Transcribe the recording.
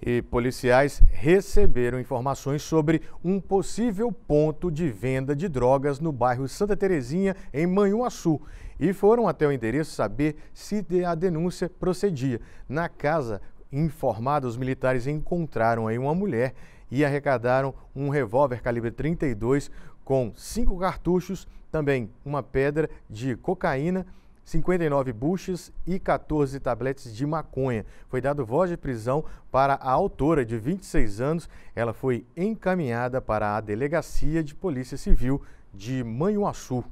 e policiais receberam informações sobre um possível ponto de venda de drogas no bairro Santa Terezinha, em Manhuaçu, e foram até o endereço saber se a denúncia procedia. Na casa informada, os militares encontraram aí uma mulher e arrecadaram um revólver calibre 32 com cinco cartuchos, também uma pedra de cocaína 59 buchas e 14 tabletes de maconha. Foi dado voz de prisão para a autora de 26 anos. Ela foi encaminhada para a Delegacia de Polícia Civil de Manhuaçu.